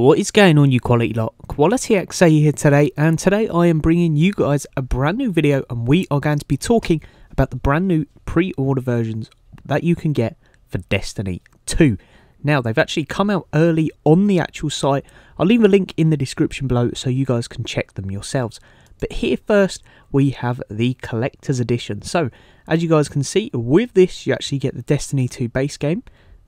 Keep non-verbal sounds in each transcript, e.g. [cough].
What is going on you quality lot? Quality XA here today and today I am bringing you guys a brand new video and we are going to be talking about the brand new pre-order versions that you can get for Destiny 2. Now they've actually come out early on the actual site. I'll leave a link in the description below so you guys can check them yourselves. But here first we have the collector's edition. So as you guys can see with this you actually get the Destiny 2 base game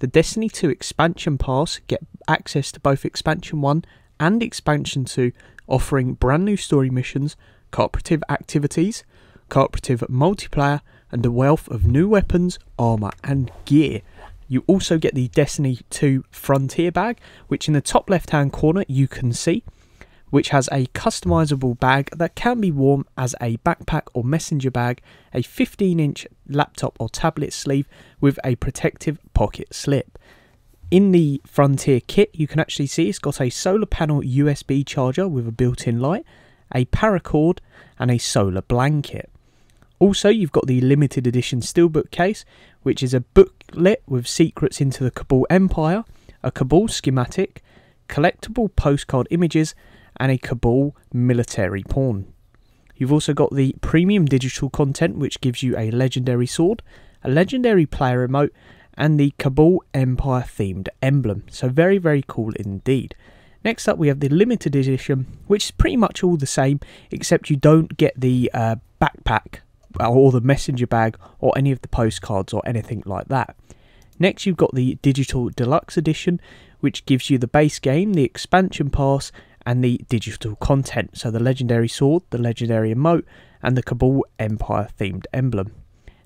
the Destiny 2 expansion pass get access to both expansion 1 and expansion 2 offering brand new story missions, cooperative activities, cooperative multiplayer and a wealth of new weapons, armor and gear. You also get the Destiny 2 Frontier bag, which in the top left hand corner you can see which has a customizable bag that can be worn as a backpack or messenger bag, a 15 inch laptop or tablet sleeve with a protective pocket slip. In the Frontier kit, you can actually see it's got a solar panel USB charger with a built in light, a paracord, and a solar blanket. Also, you've got the limited edition steelbook case, which is a booklet with secrets into the Kabul Empire, a Kabul schematic, collectible postcard images, and a Kabul military pawn. You've also got the premium digital content, which gives you a legendary sword, a legendary player remote, and the Kabul Empire themed emblem. So, very, very cool indeed. Next up, we have the limited edition, which is pretty much all the same, except you don't get the uh, backpack uh, or the messenger bag or any of the postcards or anything like that. Next, you've got the digital deluxe edition, which gives you the base game, the expansion pass, and the digital content, so the legendary sword, the legendary emote, and the Kabul Empire themed emblem.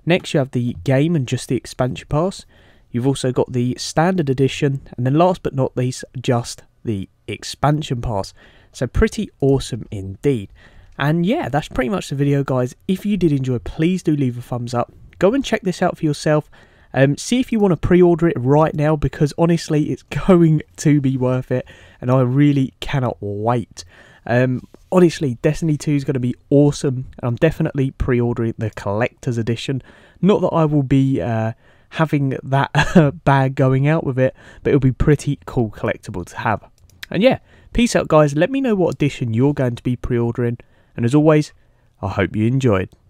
Next, you have the game and just the expansion pass. You've also got the standard edition, and then last but not least, just the expansion pass. So, pretty awesome indeed. And yeah, that's pretty much the video, guys. If you did enjoy, please do leave a thumbs up. Go and check this out for yourself um, see if you want to pre-order it right now because honestly, it's [laughs] going to be worth it, and I really cannot wait. Um, honestly, Destiny 2 is going to be awesome, and I'm definitely pre-ordering the collector's edition. Not that I will be uh, having that [laughs] bag going out with it, but it'll be pretty cool collectible to have. And yeah, peace out, guys. Let me know what edition you're going to be pre-ordering, and as always, I hope you enjoyed.